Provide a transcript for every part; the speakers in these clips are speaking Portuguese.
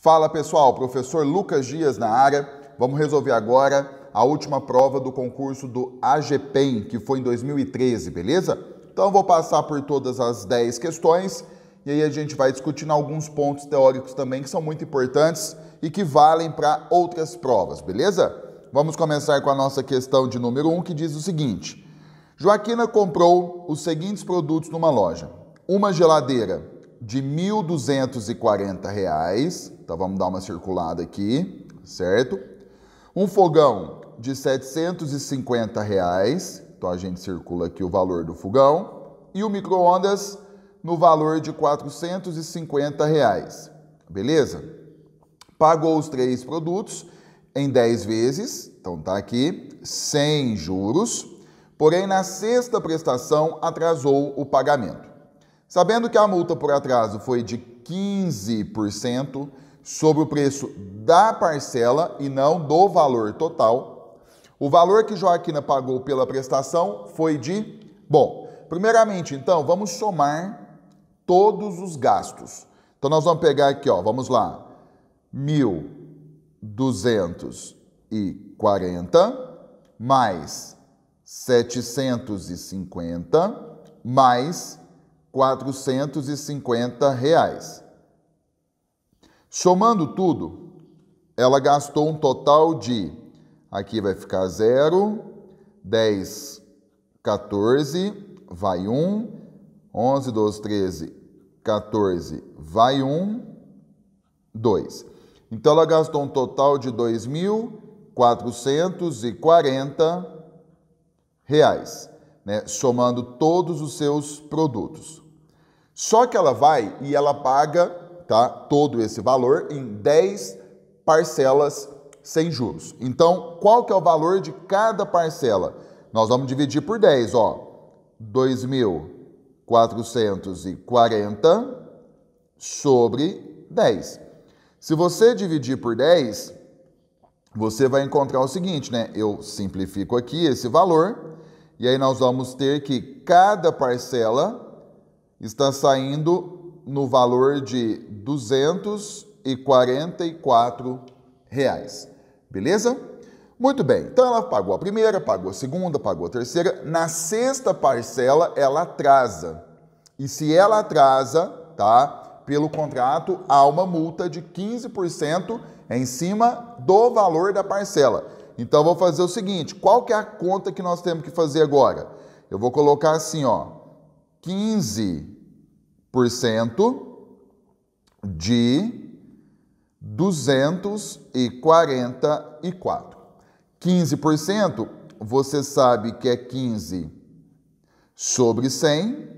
Fala pessoal, professor Lucas Dias na área. Vamos resolver agora a última prova do concurso do AGPEN, que foi em 2013, beleza? Então vou passar por todas as 10 questões e aí a gente vai discutindo alguns pontos teóricos também que são muito importantes e que valem para outras provas, beleza? Vamos começar com a nossa questão de número 1 que diz o seguinte: Joaquina comprou os seguintes produtos numa loja: uma geladeira, de R$ 1.240, então vamos dar uma circulada aqui, certo? Um fogão de R$ 750, reais, então a gente circula aqui o valor do fogão, e o micro-ondas no valor de R$ 450, reais, beleza? Pagou os três produtos em 10 vezes, então tá aqui, sem juros, porém na sexta prestação atrasou o pagamento. Sabendo que a multa por atraso foi de 15% sobre o preço da parcela e não do valor total, o valor que Joaquina pagou pela prestação foi de. Bom, primeiramente, então, vamos somar todos os gastos. Então, nós vamos pegar aqui, ó, vamos lá: 1.240 mais 750 mais 450 reais. Somando tudo, ela gastou um total de, aqui vai ficar 0, 10, 14, vai 1, 11, 12, 13, 14, vai 1, 2. Então ela gastou um total de 2.440 reais, né, somando todos os seus produtos. Só que ela vai e ela paga tá, todo esse valor em 10 parcelas sem juros. Então, qual que é o valor de cada parcela? Nós vamos dividir por 10, ó. 2.440 sobre 10. Se você dividir por 10, você vai encontrar o seguinte, né? Eu simplifico aqui esse valor e aí nós vamos ter que cada parcela está saindo no valor de 244 reais. Beleza? Muito bem, então ela pagou a primeira, pagou a segunda, pagou a terceira. Na sexta parcela, ela atrasa. E se ela atrasa, tá? Pelo contrato, há uma multa de 15% em cima do valor da parcela. Então, vou fazer o seguinte: qual que é a conta que nós temos que fazer agora? Eu vou colocar assim, ó. 15% de 244. 15% você sabe que é 15 sobre 100.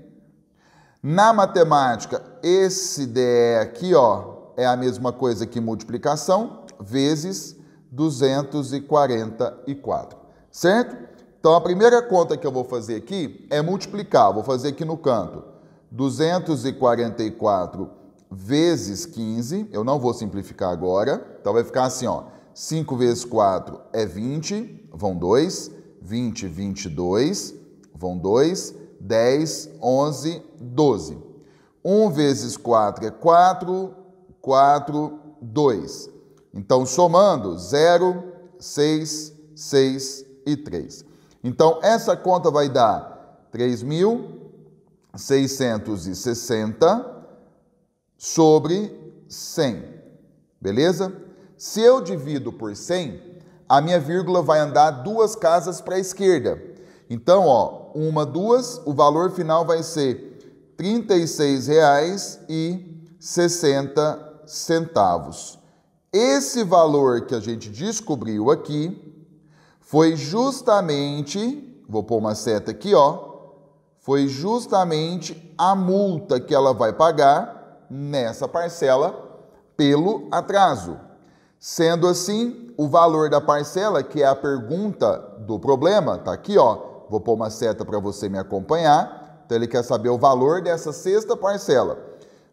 Na matemática, esse DE aqui, ó, é a mesma coisa que multiplicação vezes 244, certo? Então, a primeira conta que eu vou fazer aqui é multiplicar. Vou fazer aqui no canto. 244 vezes 15. Eu não vou simplificar agora. Então, vai ficar assim, ó. 5 vezes 4 é 20, vão 2. 20, 22, vão 2. 10, 11, 12. 1 vezes 4 é 4, 4, 2. Então, somando, 0, 6, 6 e 3. Então, essa conta vai dar 3.660 sobre 100. Beleza? Se eu divido por 100, a minha vírgula vai andar duas casas para a esquerda. Então, ó, uma, duas, o valor final vai ser R$ 36,60. Esse valor que a gente descobriu aqui foi justamente, vou pôr uma seta aqui, ó, foi justamente a multa que ela vai pagar nessa parcela pelo atraso. Sendo assim, o valor da parcela, que é a pergunta do problema, tá aqui, ó. Vou pôr uma seta para você me acompanhar. Então ele quer saber o valor dessa sexta parcela.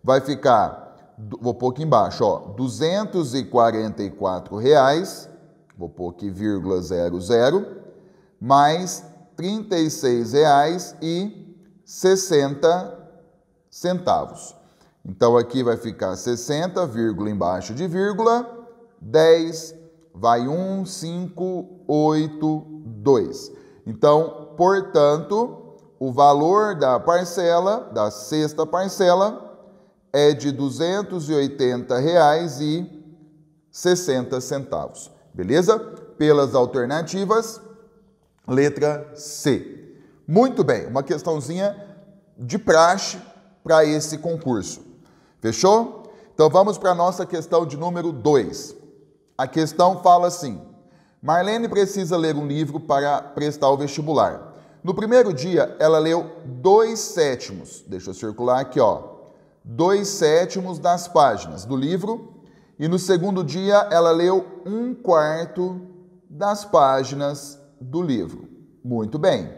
Vai ficar, vou pôr aqui embaixo, ó, R$ 244,00 vou pôr aqui vírgula 00, mais R$ 36,60. Centavos. Então aqui vai ficar 60, vírgula embaixo de vírgula, 10 vai 1, 5, 8, 2. Então, portanto, o valor da parcela, da sexta parcela, é de R$ 280,60. Beleza? Pelas alternativas, letra C. Muito bem, uma questãozinha de praxe para esse concurso. Fechou? Então vamos para a nossa questão de número 2. A questão fala assim: Marlene precisa ler um livro para prestar o vestibular. No primeiro dia, ela leu dois sétimos, deixa eu circular aqui, ó, dois sétimos das páginas do livro e no segundo dia, ela leu um quarto das páginas do livro. Muito bem.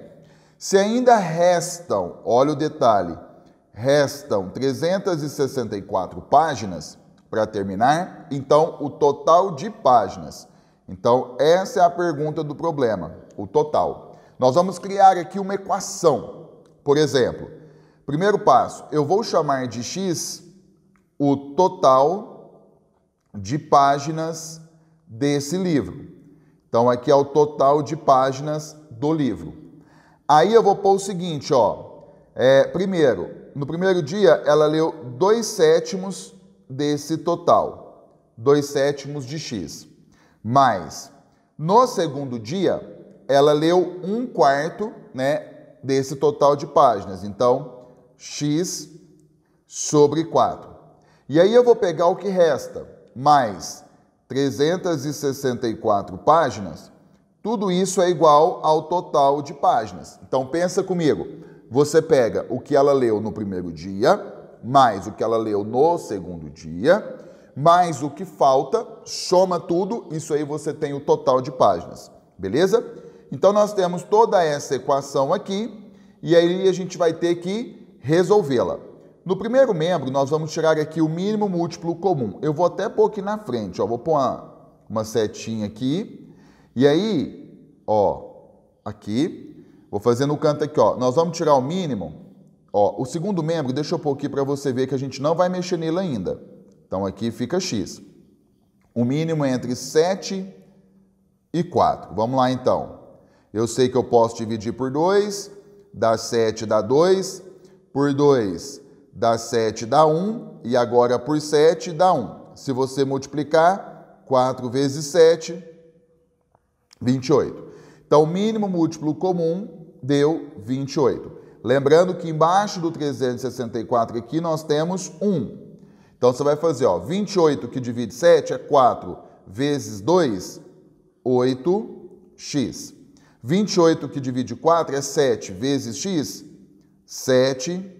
Se ainda restam, olha o detalhe, restam 364 páginas para terminar, então o total de páginas. Então, essa é a pergunta do problema, o total. Nós vamos criar aqui uma equação. Por exemplo, primeiro passo, eu vou chamar de x o total de páginas desse livro. Então, aqui é o total de páginas do livro. Aí eu vou pôr o seguinte, ó. É, primeiro, no primeiro dia, ela leu dois sétimos desse total. Dois sétimos de X. Mas no segundo dia, ela leu um quarto né, desse total de páginas. Então, X sobre 4. E aí eu vou pegar o que resta mais 364 páginas, tudo isso é igual ao total de páginas. Então pensa comigo, você pega o que ela leu no primeiro dia, mais o que ela leu no segundo dia, mais o que falta, soma tudo, isso aí você tem o total de páginas, beleza? Então nós temos toda essa equação aqui e aí a gente vai ter que resolvê-la. No primeiro membro, nós vamos tirar aqui o mínimo múltiplo comum. Eu vou até pôr aqui na frente, ó, vou pôr uma, uma setinha aqui. E aí, ó, aqui, vou fazer no canto aqui, ó. Nós vamos tirar o mínimo. Ó, o segundo membro, deixa eu pôr aqui para você ver que a gente não vai mexer nele ainda. Então aqui fica x. O mínimo é entre 7 e 4. Vamos lá então. Eu sei que eu posso dividir por 2, dá 7, dá 2, por 2 dá 7, dá 1, e agora por 7 dá 1. Se você multiplicar, 4 vezes 7, 28. Então, o mínimo múltiplo comum deu 28. Lembrando que embaixo do 364 aqui nós temos 1. Então, você vai fazer ó, 28 que divide 7 é 4 vezes 2, 8x. 28 que divide 4 é 7 vezes x, 7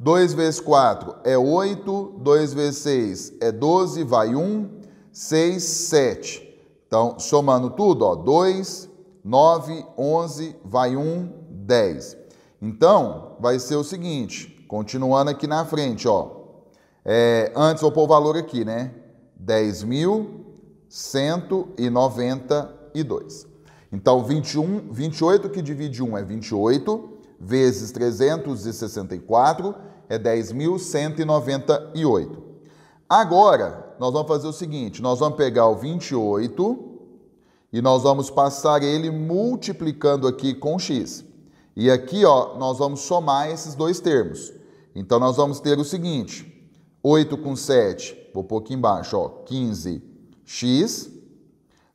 2 vezes 4 é 8, 2 vezes 6 é 12, vai 1, 6, 7. Então, somando tudo, ó, 2, 9, 11, vai 1, 10. Então, vai ser o seguinte, continuando aqui na frente, ó. É, antes vou pôr o valor aqui, né? 10.192. Então, 21, 28 que divide 1 é 28 vezes 364 é 10.198. Agora, nós vamos fazer o seguinte: nós vamos pegar o 28 e nós vamos passar ele multiplicando aqui com x. E aqui, ó, nós vamos somar esses dois termos. Então, nós vamos ter o seguinte: 8 com 7, vou pôr aqui embaixo, ó, 15x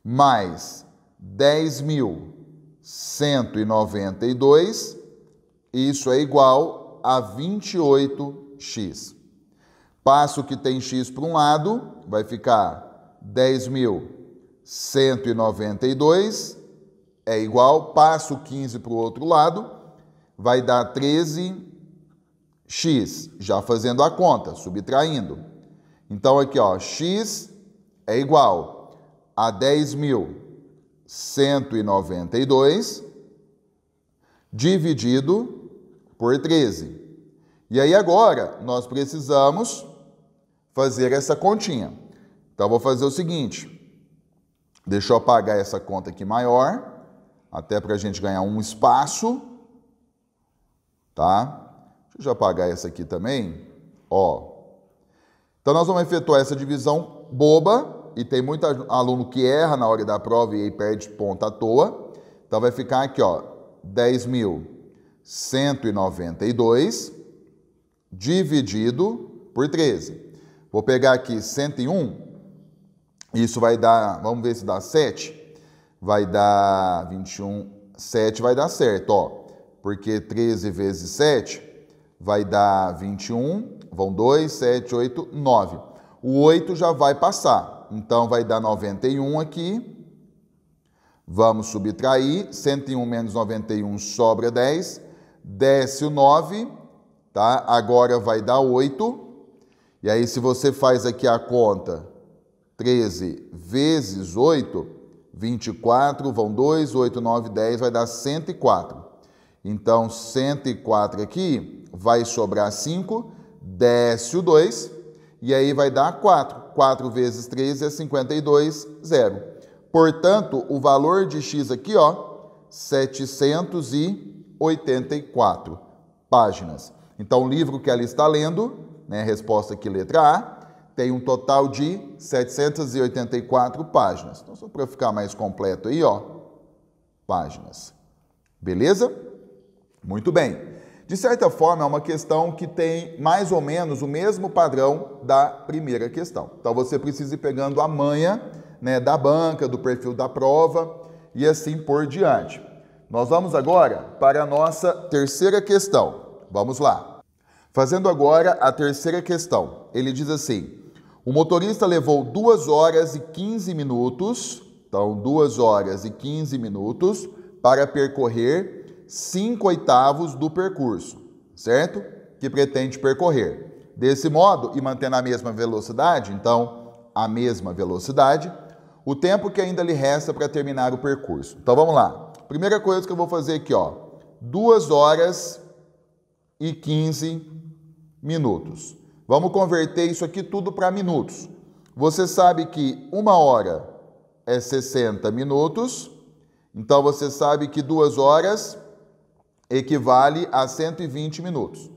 mais 10.192 isso é igual a 28x. Passo que tem x para um lado, vai ficar 10.192, é igual, passo 15 para o outro lado, vai dar 13x, já fazendo a conta, subtraindo. Então aqui, ó, x é igual a 10.192 dividido por 13. E aí agora nós precisamos fazer essa continha. Então vou fazer o seguinte, deixa eu apagar essa conta aqui maior, até para a gente ganhar um espaço, tá? Deixa eu apagar essa aqui também, ó. Então nós vamos efetuar essa divisão boba, e tem muito aluno que erra na hora da prova e aí perde ponto à toa. Então vai ficar aqui, ó, 10 mil 192 dividido por 13. Vou pegar aqui 101, isso vai dar, vamos ver se dá 7. Vai dar 21, 7 vai dar certo, ó. Porque 13 vezes 7 vai dar 21, vão 2, 7, 8, 9. O 8 já vai passar, então vai dar 91 aqui. Vamos subtrair, 101 menos 91 sobra 10, 10 desce o 9, tá? Agora vai dar 8. E aí, se você faz aqui a conta, 13 vezes 8, 24, vão 2, 8, 9, 10, vai dar 104. Então, 104 aqui vai sobrar 5, desce o 2, e aí vai dar 4. 4 vezes 13 é 52, 0. Portanto, o valor de x aqui, ó, 700 84 páginas. Então, o livro que ela está lendo, né, resposta aqui, letra A, tem um total de 784 páginas. Então, só para ficar mais completo aí, ó, páginas. Beleza? Muito bem. De certa forma, é uma questão que tem mais ou menos o mesmo padrão da primeira questão. Então, você precisa ir pegando a manha né, da banca, do perfil da prova e assim por diante. Nós vamos agora para a nossa terceira questão. Vamos lá. Fazendo agora a terceira questão. Ele diz assim: o motorista levou 2 horas e 15 minutos, então 2 horas e 15 minutos, para percorrer 5 oitavos do percurso, certo? Que pretende percorrer. Desse modo, e mantendo a mesma velocidade, então a mesma velocidade, o tempo que ainda lhe resta para terminar o percurso. Então vamos lá. Primeira coisa que eu vou fazer aqui, ó, 2 horas e 15 minutos. Vamos converter isso aqui tudo para minutos. Você sabe que uma hora é 60 minutos, então você sabe que duas horas equivale a 120 minutos.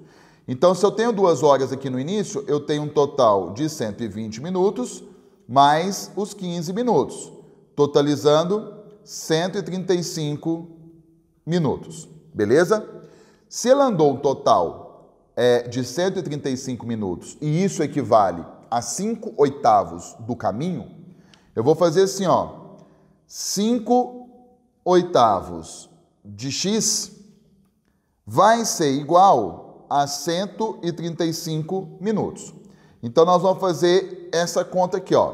Então, se eu tenho duas horas aqui no início, eu tenho um total de 120 minutos mais os 15 minutos, totalizando 135 minutos, beleza? Se ele andou um total é, de 135 minutos e isso equivale a 5 oitavos do caminho, eu vou fazer assim, ó. 5 oitavos de x vai ser igual a 135 minutos. Então, nós vamos fazer essa conta aqui, ó.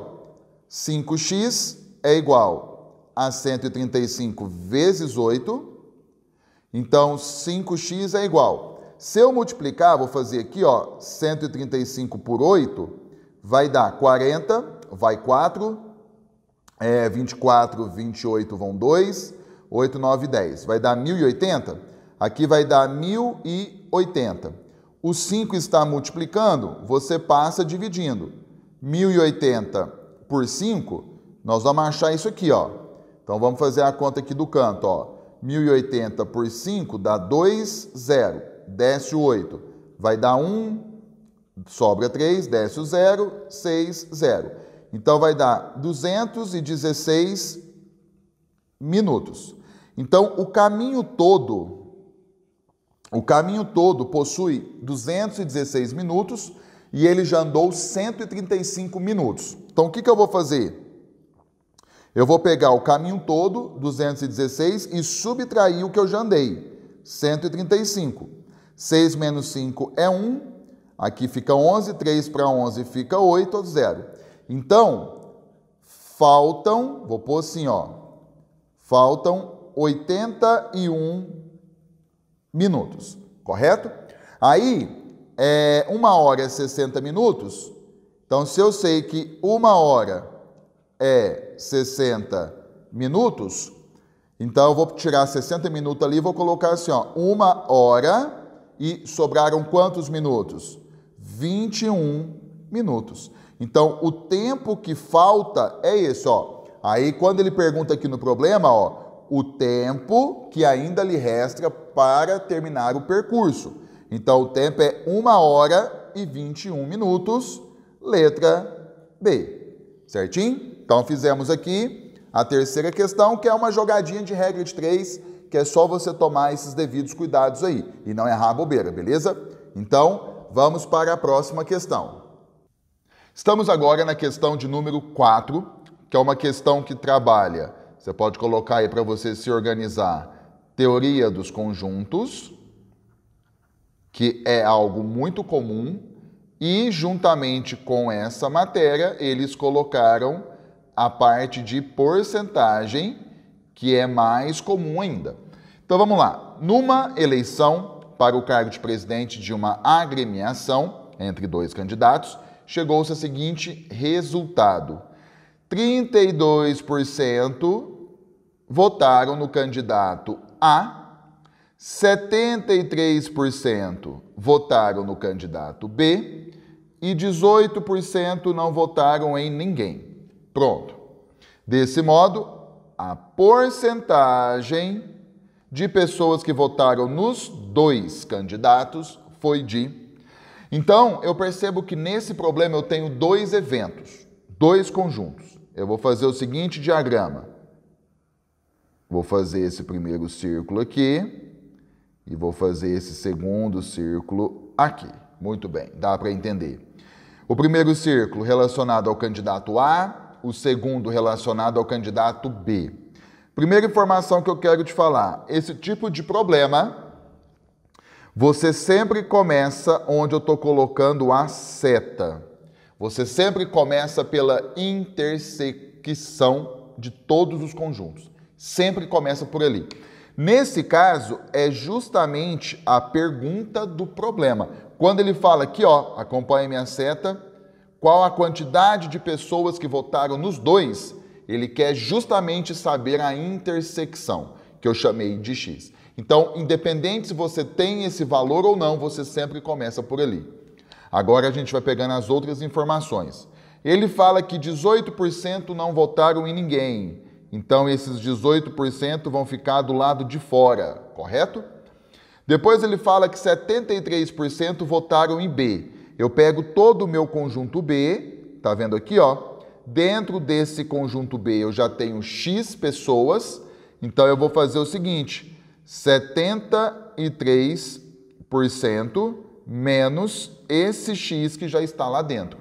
5x é igual a 135 vezes 8. Então, 5x é igual. Se eu multiplicar, vou fazer aqui, ó, 135 por 8, vai dar 40, vai 4, é, 24, 28 vão 2, 8, 9, 10. Vai dar 1.080? Aqui vai dar 1.080. O 5 está multiplicando, você passa dividindo. 1.080 por 5, nós vamos achar isso aqui, ó, então vamos fazer a conta aqui do canto, ó. 1080 por 5 dá 2, 0. Desce o 8. Vai dar 1, sobra 3, desce o 0, 6, 0. Então vai dar 216 minutos. Então o caminho todo o caminho todo possui 216 minutos e ele já andou 135 minutos. Então o que, que eu vou fazer? Eu vou pegar o caminho todo, 216, e subtrair o que eu já andei, 135. 6 menos 5 é 1, aqui fica 11, 3 para 11 fica 8, 0. Então, faltam, vou pôr assim, ó, faltam 81 minutos, correto? Aí, é, uma hora é 60 minutos, então se eu sei que uma hora é 60 minutos, então eu vou tirar 60 minutos ali e vou colocar assim, ó, uma hora e sobraram quantos minutos? 21 minutos. Então, o tempo que falta é esse, ó. Aí, quando ele pergunta aqui no problema, ó, o tempo que ainda lhe resta para terminar o percurso. Então, o tempo é 1 hora e 21 minutos, letra B. Certinho? Então fizemos aqui a terceira questão, que é uma jogadinha de regra de três, que é só você tomar esses devidos cuidados aí e não errar a bobeira, beleza? Então vamos para a próxima questão. Estamos agora na questão de número 4, que é uma questão que trabalha, você pode colocar aí para você se organizar, teoria dos conjuntos, que é algo muito comum, e juntamente com essa matéria, eles colocaram a parte de porcentagem, que é mais comum ainda. Então vamos lá. Numa eleição para o cargo de presidente de uma agremiação entre dois candidatos, chegou-se ao seguinte resultado: 32% votaram no candidato A, 73% votaram no candidato B e 18% não votaram em ninguém. Pronto. Desse modo, a porcentagem de pessoas que votaram nos dois candidatos foi de. Então, eu percebo que nesse problema eu tenho dois eventos, dois conjuntos. Eu vou fazer o seguinte diagrama. Vou fazer esse primeiro círculo aqui e vou fazer esse segundo círculo aqui. Muito bem, dá para entender. O primeiro círculo relacionado ao candidato A, o segundo relacionado ao candidato B. Primeira informação que eu quero te falar: esse tipo de problema você sempre começa onde eu estou colocando a seta. Você sempre começa pela intersecção de todos os conjuntos. Sempre começa por ali. Nesse caso, é justamente a pergunta do problema. Quando ele fala aqui, ó, acompanha minha seta, qual a quantidade de pessoas que votaram nos dois, ele quer justamente saber a intersecção, que eu chamei de X. Então, independente se você tem esse valor ou não, você sempre começa por ali. Agora a gente vai pegando as outras informações. Ele fala que 18% não votaram em ninguém. Então, esses 18% vão ficar do lado de fora, correto? Depois ele fala que 73% votaram em B eu pego todo o meu conjunto B, tá vendo aqui, ó? Dentro desse conjunto B eu já tenho X pessoas, então eu vou fazer o seguinte, 73% menos esse X que já está lá dentro.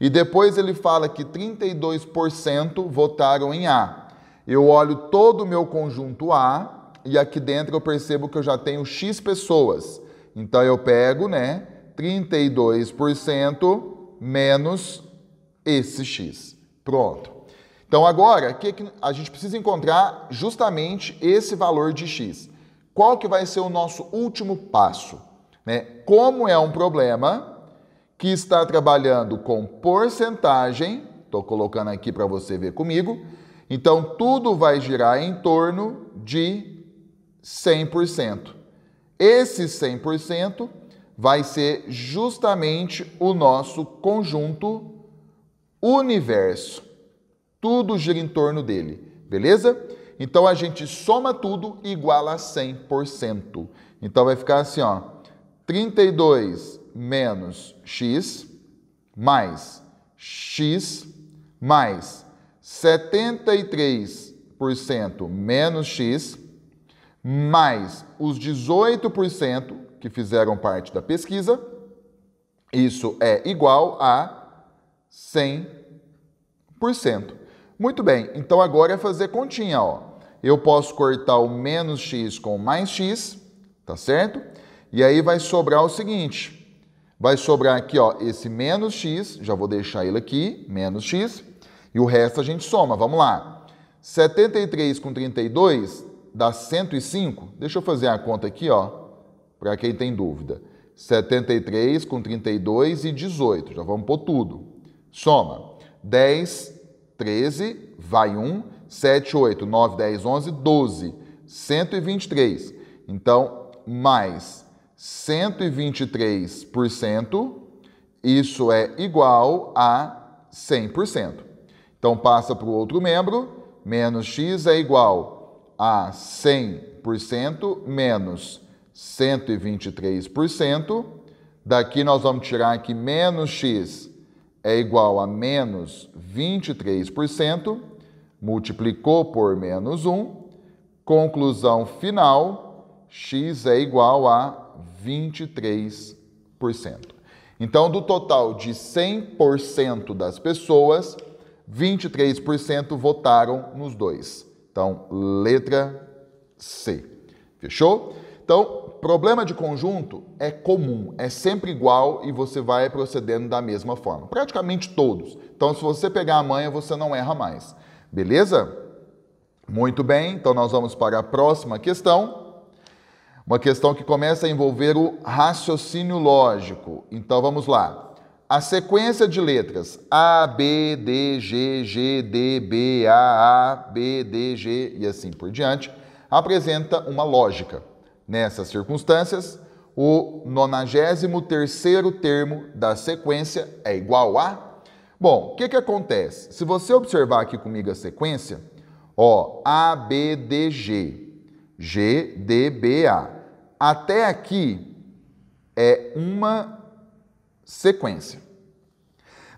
E depois ele fala que 32% votaram em A. Eu olho todo o meu conjunto A e aqui dentro eu percebo que eu já tenho X pessoas. Então eu pego, né, 32% menos esse x. Pronto. Então agora, que a gente precisa encontrar justamente esse valor de x. Qual que vai ser o nosso último passo? Né? Como é um problema que está trabalhando com porcentagem, estou colocando aqui para você ver comigo, então tudo vai girar em torno de 100%. Esse 100% vai ser justamente o nosso conjunto universo. Tudo gira em torno dele, beleza? Então a gente soma tudo igual a 100%. Então vai ficar assim, ó, 32 menos x mais x mais 73% menos x mais os 18% que fizeram parte da pesquisa. Isso é igual a 100%. Muito bem, então agora é fazer continha. Ó. Eu posso cortar o menos x com mais x, tá certo? E aí vai sobrar o seguinte, vai sobrar aqui ó, esse menos x, já vou deixar ele aqui, menos x, e o resto a gente soma, vamos lá. 73 com 32 dá 105, deixa eu fazer a conta aqui, ó para quem tem dúvida. 73 com 32 e 18. Já vamos por tudo. Soma. 10, 13, vai 1, 7, 8, 9, 10, 11, 12. 123. Então, mais 123%, isso é igual a 100%. Então, passa para o outro membro, menos x é igual a 100% menos 123%. Daqui nós vamos tirar que menos x é igual a menos 23%, multiplicou por menos 1, conclusão final, x é igual a 23%. Então, do total de 100% das pessoas, 23% votaram nos dois. Então, letra C. Fechou? Então, problema de conjunto é comum, é sempre igual e você vai procedendo da mesma forma. Praticamente todos. Então, se você pegar a manha, você não erra mais. Beleza? Muito bem, então nós vamos para a próxima questão. Uma questão que começa a envolver o raciocínio lógico. Então vamos lá. A sequência de letras A, B, D, G, G, D, B, A, A, B, D, G e assim por diante apresenta uma lógica. Nessas circunstâncias, o 93 termo da sequência é igual a... Bom, o que, que acontece? Se você observar aqui comigo a sequência, ó, A, B, D, G, G, D, B, A. Até aqui é uma sequência.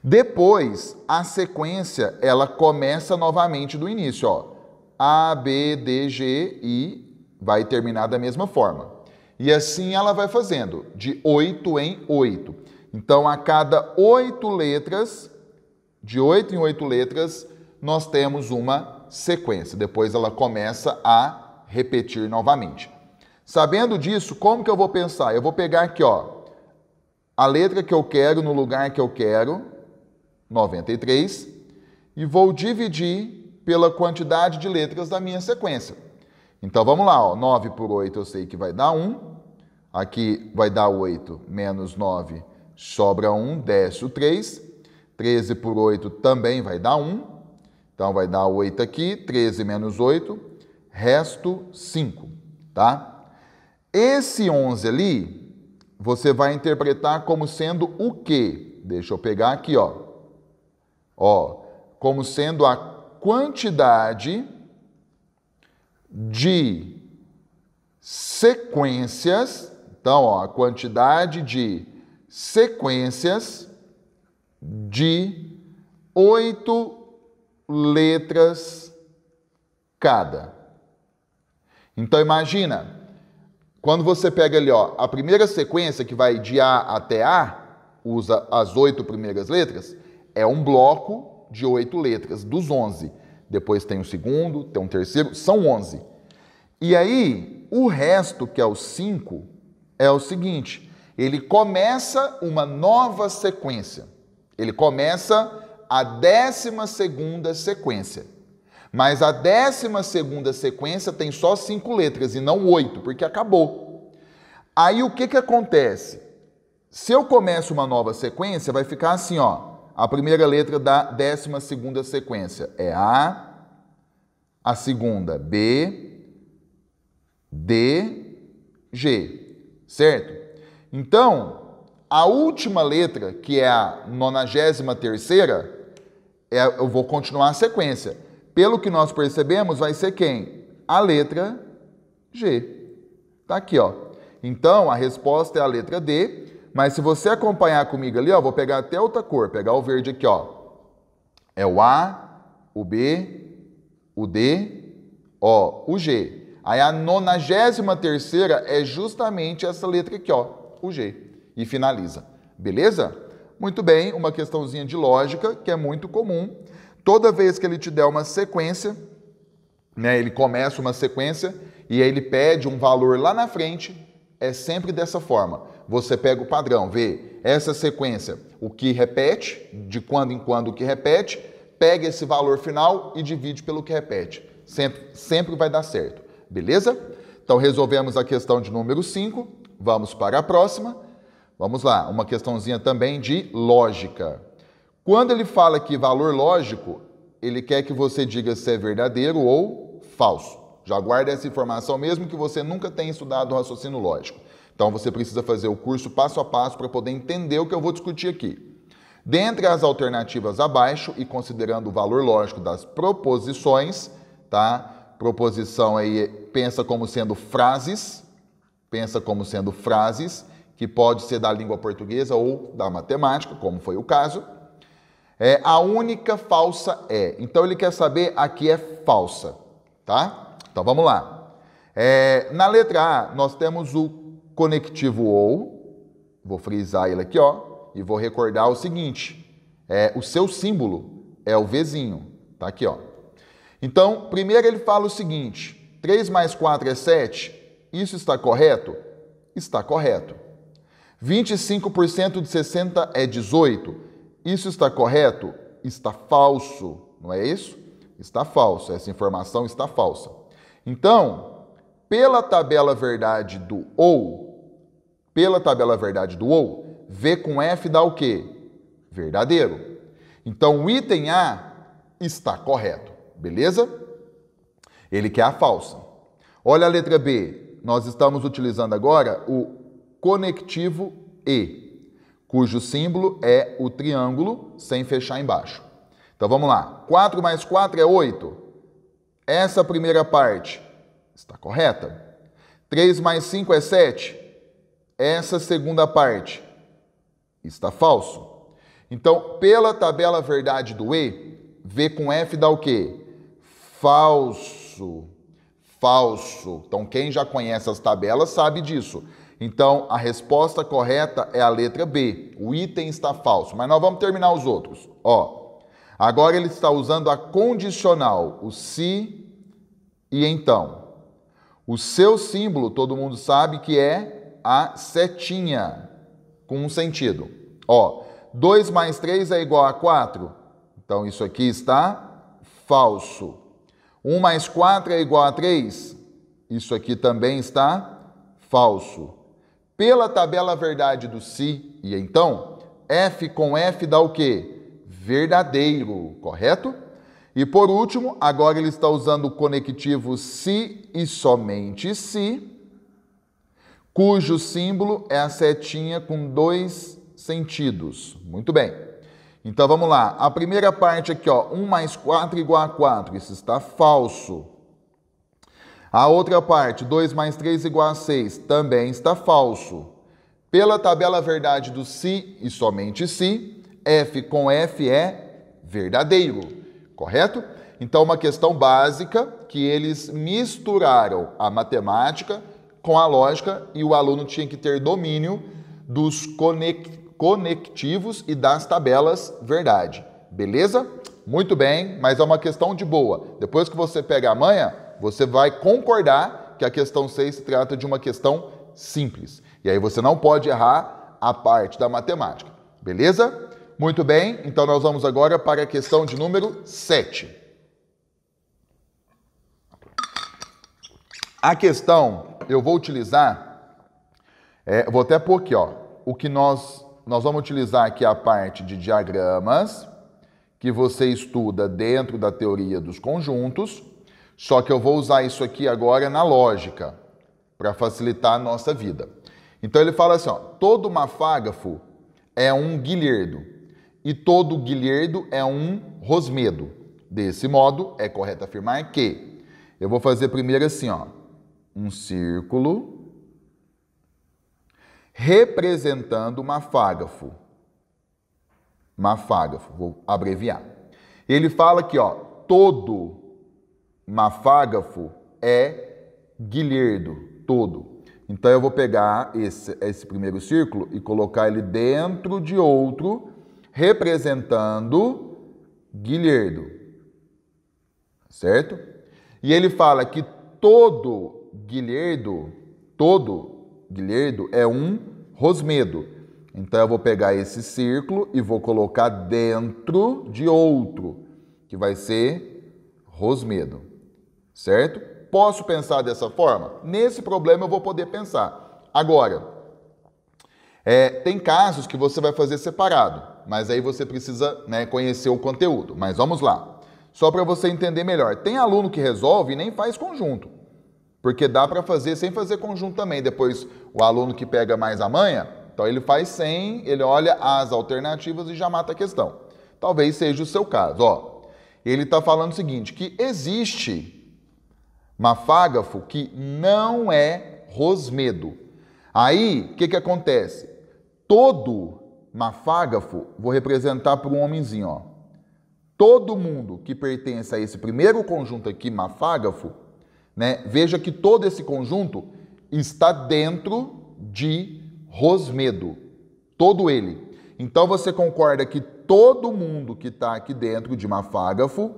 Depois, a sequência, ela começa novamente do início, ó. A, B, D, G, I, vai terminar da mesma forma. E assim ela vai fazendo, de 8 em 8. Então, a cada 8 letras, de 8 em 8 letras, nós temos uma sequência. Depois ela começa a repetir novamente. Sabendo disso, como que eu vou pensar? Eu vou pegar aqui, ó, a letra que eu quero no lugar que eu quero, 93, e vou dividir pela quantidade de letras da minha sequência. Então vamos lá, ó, 9 por 8 eu sei que vai dar 1. Aqui vai dar 8 menos 9, sobra 1, desce o 3. 13 por 8 também vai dar 1. Então vai dar 8 aqui, 13 menos 8, resto 5, tá? Esse 11 ali, você vai interpretar como sendo o quê? Deixa eu pegar aqui, ó. Ó, como sendo a quantidade de sequências, então, ó, a quantidade de sequências de oito letras cada. Então imagina, quando você pega ali, ó, a primeira sequência que vai de A até A, usa as oito primeiras letras, é um bloco de oito letras, dos onze depois tem o segundo, tem um terceiro, são 11. E aí, o resto, que é o 5, é o seguinte: ele começa uma nova sequência. Ele começa a 12 sequência. Mas a 12 sequência tem só 5 letras e não 8, porque acabou. Aí o que, que acontece? Se eu começo uma nova sequência, vai ficar assim, ó. A primeira letra da décima segunda sequência é A, a segunda B, D, G, certo? Então, a última letra, que é a nonagésima terceira, é, eu vou continuar a sequência. Pelo que nós percebemos, vai ser quem? A letra G. Tá aqui, ó. Então, a resposta é a letra D mas se você acompanhar comigo ali, ó, vou pegar até outra cor, pegar o verde aqui, ó. É o A, o B, o D, ó, o G. Aí a nonagésima terceira é justamente essa letra aqui, ó, o G. E finaliza. Beleza? Muito bem, uma questãozinha de lógica, que é muito comum. Toda vez que ele te der uma sequência, né, ele começa uma sequência e aí ele pede um valor lá na frente, é sempre dessa forma. Você pega o padrão, vê essa sequência, o que repete, de quando em quando o que repete, pega esse valor final e divide pelo que repete. Sempre, sempre vai dar certo, beleza? Então resolvemos a questão de número 5, vamos para a próxima. Vamos lá, uma questãozinha também de lógica. Quando ele fala que valor lógico, ele quer que você diga se é verdadeiro ou falso. Já guarda essa informação, mesmo que você nunca tenha estudado o raciocínio lógico. Então você precisa fazer o curso passo a passo para poder entender o que eu vou discutir aqui. Dentre as alternativas abaixo e considerando o valor lógico das proposições, tá? Proposição aí pensa como sendo frases, pensa como sendo frases que pode ser da língua portuguesa ou da matemática, como foi o caso. É, a única falsa é. Então ele quer saber a que é falsa, tá? Então vamos lá. É, na letra A, nós temos o conectivo ou, vou frisar ele aqui, ó, e vou recordar o seguinte: é, o seu símbolo é o Vzinho, tá aqui, ó. Então, primeiro ele fala o seguinte: 3 mais 4 é 7, isso está correto? Está correto. 25% de 60 é 18, isso está correto? Está falso, não é isso? Está falso, essa informação está falsa. Então, pela tabela verdade do ou, pela tabela verdade do ou, V com F dá o quê? Verdadeiro. Então, o item A está correto, beleza? Ele quer a falsa. Olha a letra B. Nós estamos utilizando agora o conectivo E, cujo símbolo é o triângulo sem fechar embaixo. Então vamos lá. 4 mais 4 é 8. Essa primeira parte está correta. 3 mais 5 é 7. Essa segunda parte está falso. Então, pela tabela verdade do E, V com F dá o quê? Falso. Falso. Então, quem já conhece as tabelas sabe disso. Então, a resposta correta é a letra B. O item está falso. Mas nós vamos terminar os outros. Ó, agora ele está usando a condicional, o se e então, o seu símbolo, todo mundo sabe que é a setinha, com um sentido. Ó, 2 mais 3 é igual a 4. Então, isso aqui está falso. 1 mais 4 é igual a 3. Isso aqui também está falso. Pela tabela verdade do si, e então, F com F dá o quê? Verdadeiro, correto? E por último, agora ele está usando o conectivo se e somente se, cujo símbolo é a setinha com dois sentidos. Muito bem. Então vamos lá. A primeira parte aqui, ó, 1 mais 4 igual a 4. Isso está falso. A outra parte, 2 mais 3 igual a 6, também está falso. Pela tabela verdade do se e somente se, F com F é verdadeiro correto? Então, uma questão básica que eles misturaram a matemática com a lógica e o aluno tinha que ter domínio dos conectivos e das tabelas verdade. Beleza? Muito bem, mas é uma questão de boa. Depois que você pega a manha, você vai concordar que a questão 6 se trata de uma questão simples. E aí você não pode errar a parte da matemática. Beleza? Muito bem, então nós vamos agora para a questão de número 7. A questão, eu vou utilizar, é, vou até pôr aqui, ó, o que nós, nós vamos utilizar aqui a parte de diagramas, que você estuda dentro da teoria dos conjuntos, só que eu vou usar isso aqui agora na lógica, para facilitar a nossa vida. Então ele fala assim, ó, todo mafágafo é um guilherdo e todo Guilherdo é um rosmedo. Desse modo, é correto afirmar que eu vou fazer primeiro assim, ó, um círculo representando mafágafo. Mafágafo, vou abreviar. Ele fala que, ó, todo mafágafo é Guilherdo, todo. Então eu vou pegar esse, esse primeiro círculo e colocar ele dentro de outro representando Guilherdo. Certo? E ele fala que todo Guilherdo, todo Guilherdo é um rosmedo. Então eu vou pegar esse círculo e vou colocar dentro de outro, que vai ser rosmedo. Certo? Posso pensar dessa forma? Nesse problema eu vou poder pensar. Agora, é, tem casos que você vai fazer separado mas aí você precisa né, conhecer o conteúdo. Mas vamos lá. Só para você entender melhor. Tem aluno que resolve e nem faz conjunto. Porque dá para fazer sem fazer conjunto também. Depois, o aluno que pega mais a manha, então ele faz sem, ele olha as alternativas e já mata a questão. Talvez seja o seu caso. Ó, ele está falando o seguinte, que existe mafágafo que não é rosmedo. Aí, o que, que acontece? Todo mafágrafo, vou representar por um homenzinho, ó. Todo mundo que pertence a esse primeiro conjunto aqui, mafágafo, né? Veja que todo esse conjunto está dentro de Rosmedo, todo ele. Então você concorda que todo mundo que está aqui dentro de mafágafo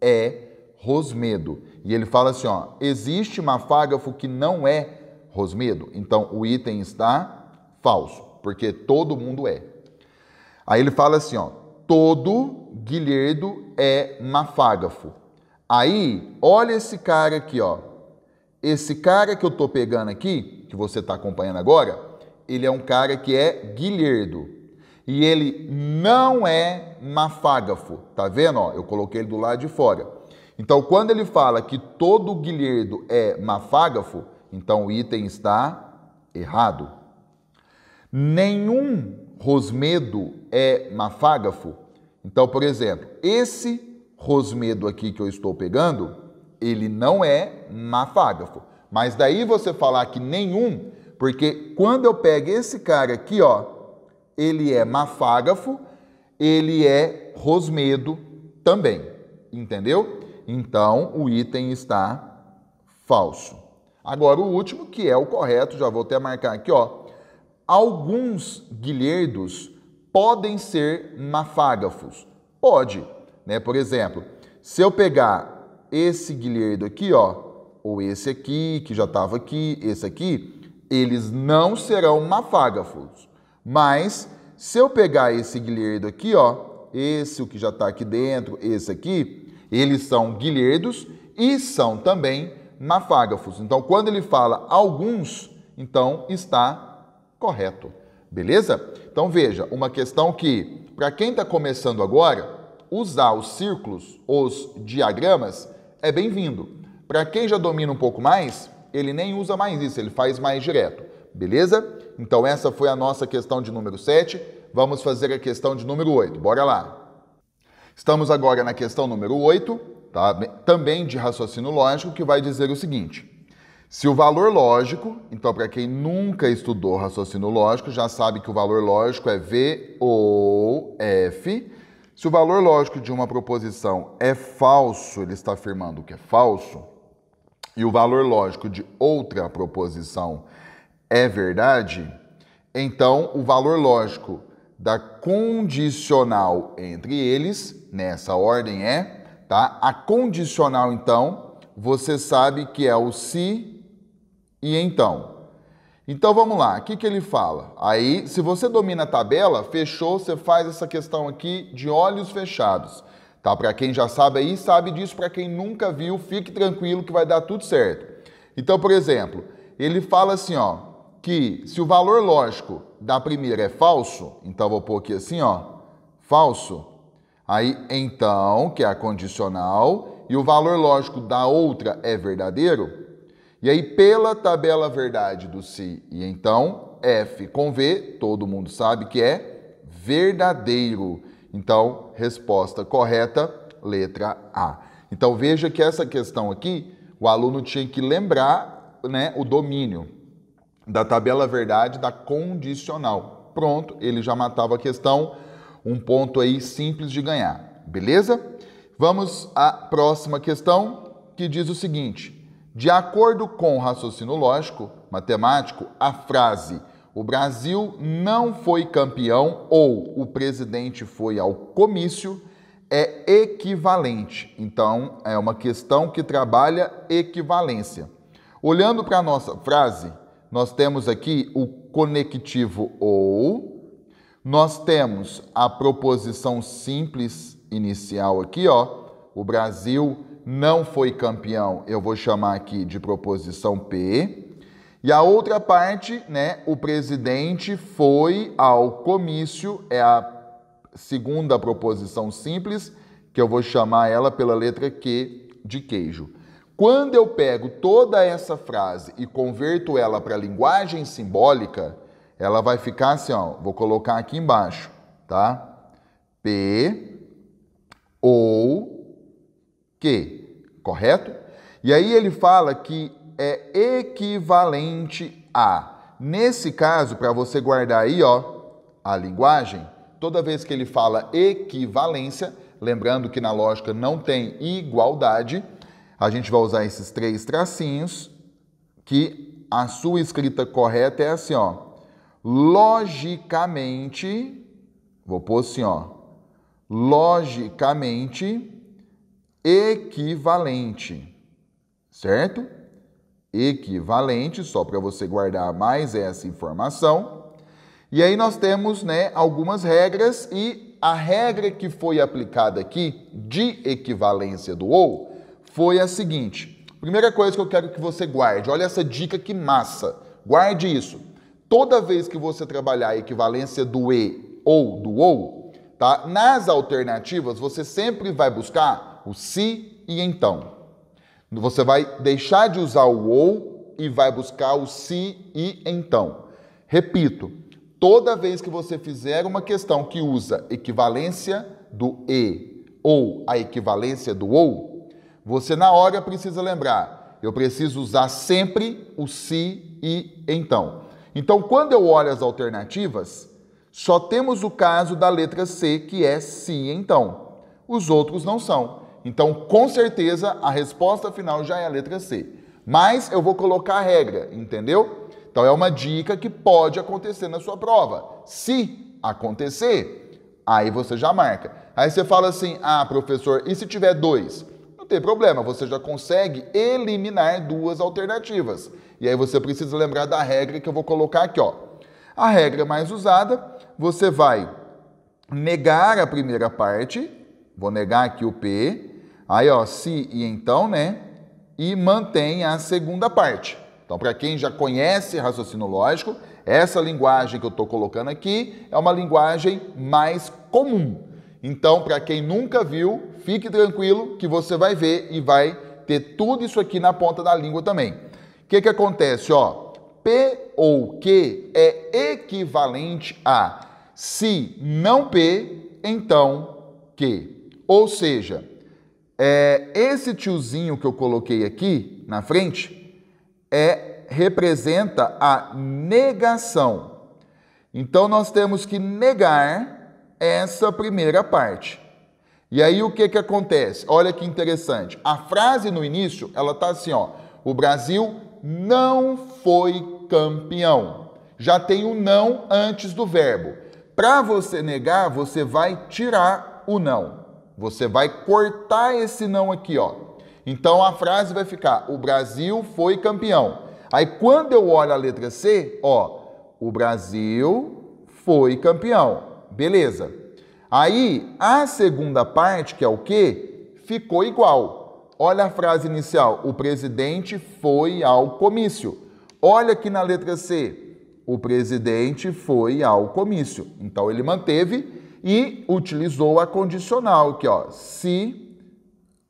é Rosmedo. E ele fala assim, ó, existe mafágafo que não é Rosmedo. Então o item está falso, porque todo mundo é. Aí ele fala assim, ó, todo Guilherdo é mafágafo. Aí, olha esse cara aqui, ó. Esse cara que eu tô pegando aqui, que você tá acompanhando agora, ele é um cara que é Guilherdo. E ele não é mafágafo, tá vendo? Ó, eu coloquei ele do lado de fora. Então, quando ele fala que todo Guilherdo é mafágafo, então o item está errado. Nenhum rosmedo é mafágafo, então, por exemplo, esse rosmedo aqui que eu estou pegando, ele não é mafágafo. Mas daí você falar que nenhum, porque quando eu pego esse cara aqui, ó, ele é mafágafo, ele é rosmedo também, entendeu? Então, o item está falso. Agora, o último, que é o correto, já vou até marcar aqui, ó, Alguns guilherdos podem ser mafágafos. Pode, né? Por exemplo, se eu pegar esse guilherdo aqui, ó, ou esse aqui, que já estava aqui, esse aqui, eles não serão mafágafos. Mas se eu pegar esse guilherdo aqui, ó, esse o que já está aqui dentro, esse aqui, eles são guilherdos e são também mafágafos. Então, quando ele fala alguns, então está correto. Beleza? Então veja, uma questão que, para quem está começando agora, usar os círculos, os diagramas, é bem-vindo. Para quem já domina um pouco mais, ele nem usa mais isso, ele faz mais direto. Beleza? Então essa foi a nossa questão de número 7. Vamos fazer a questão de número 8. Bora lá. Estamos agora na questão número 8, tá? também de raciocínio lógico, que vai dizer o seguinte. Se o valor lógico, então para quem nunca estudou raciocínio lógico, já sabe que o valor lógico é V ou F. Se o valor lógico de uma proposição é falso, ele está afirmando que é falso, e o valor lógico de outra proposição é verdade, então o valor lógico da condicional entre eles, nessa ordem é, tá? A condicional, então, você sabe que é o se e então. Então vamos lá, o que, que ele fala? Aí, se você domina a tabela, fechou, você faz essa questão aqui de olhos fechados. Tá? Para quem já sabe aí, sabe disso. Para quem nunca viu, fique tranquilo que vai dar tudo certo. Então, por exemplo, ele fala assim, ó, que se o valor lógico da primeira é falso, então vou pôr aqui assim, ó, falso. Aí, então, que é a condicional, e o valor lógico da outra é verdadeiro, e aí, pela tabela verdade do se e então, F com V, todo mundo sabe que é verdadeiro. Então, resposta correta, letra A. Então, veja que essa questão aqui, o aluno tinha que lembrar né, o domínio da tabela verdade da condicional. Pronto, ele já matava a questão, um ponto aí simples de ganhar, beleza? Vamos à próxima questão, que diz o seguinte: de acordo com o raciocínio lógico, matemático, a frase o Brasil não foi campeão ou o presidente foi ao comício é equivalente. Então, é uma questão que trabalha equivalência. Olhando para a nossa frase, nós temos aqui o conectivo ou, nós temos a proposição simples inicial aqui, ó, o Brasil não foi campeão, eu vou chamar aqui de proposição P. E a outra parte, né, o presidente foi ao comício, é a segunda proposição simples, que eu vou chamar ela pela letra Q de queijo. Quando eu pego toda essa frase e converto ela para linguagem simbólica, ela vai ficar assim, ó, vou colocar aqui embaixo, tá? P ou que, correto? E aí ele fala que é equivalente a. Nesse caso, para você guardar aí, ó, a linguagem, toda vez que ele fala equivalência, lembrando que na lógica não tem igualdade, a gente vai usar esses três tracinhos, que a sua escrita correta é assim, ó. Logicamente, vou pôr assim, ó. Logicamente, equivalente, certo? Equivalente, só para você guardar mais essa informação. E aí nós temos né, algumas regras e a regra que foi aplicada aqui de equivalência do ou foi a seguinte. Primeira coisa que eu quero que você guarde, olha essa dica que massa. Guarde isso. Toda vez que você trabalhar a equivalência do e ou do ou, tá? Nas alternativas você sempre vai buscar o se e então. Você vai deixar de usar o ou e vai buscar o se e então. Repito, toda vez que você fizer uma questão que usa equivalência do e ou a equivalência do ou, você na hora precisa lembrar, eu preciso usar sempre o se e então. Então, quando eu olho as alternativas, só temos o caso da letra C, que é se então. Os outros não são. Então, com certeza, a resposta final já é a letra C. Mas eu vou colocar a regra, entendeu? Então, é uma dica que pode acontecer na sua prova. Se acontecer, aí você já marca. Aí você fala assim: ah, professor, e se tiver dois? Não tem problema, você já consegue eliminar duas alternativas. E aí você precisa lembrar da regra que eu vou colocar aqui, ó. A regra mais usada, você vai negar a primeira parte, vou negar aqui o P, Aí, ó, se e então, né? E mantém a segunda parte. Então, para quem já conhece raciocínio lógico, essa linguagem que eu estou colocando aqui é uma linguagem mais comum. Então, para quem nunca viu, fique tranquilo que você vai ver e vai ter tudo isso aqui na ponta da língua também. O que, que acontece? Ó, P ou Q é equivalente a se não P, então Q. Ou seja, é, esse tiozinho que eu coloquei aqui na frente é representa a negação. Então nós temos que negar essa primeira parte. E aí o que que acontece? Olha que interessante. A frase no início, ela tá assim, ó: o Brasil não foi campeão. Já tem o não antes do verbo. Para você negar, você vai tirar o não. Você vai cortar esse não aqui, ó. Então a frase vai ficar: o Brasil foi campeão. Aí quando eu olho a letra C, ó, o Brasil foi campeão. Beleza. Aí a segunda parte, que é o que, ficou igual. Olha a frase inicial: o presidente foi ao comício. Olha aqui na letra C: o presidente foi ao comício. Então ele manteve e utilizou a condicional aqui, ó, se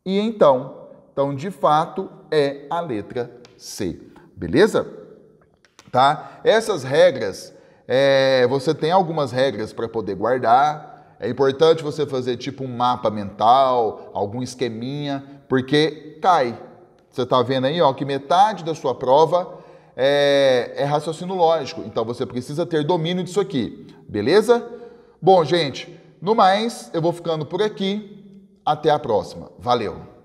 e então. Então, de fato, é a letra C. Beleza? Tá? Essas regras, é, você tem algumas regras para poder guardar. É importante você fazer tipo um mapa mental, algum esqueminha, porque cai. Você está vendo aí, ó, que metade da sua prova é, é raciocínio lógico. Então você precisa ter domínio disso aqui, beleza? Bom, gente, no mais, eu vou ficando por aqui. Até a próxima. Valeu!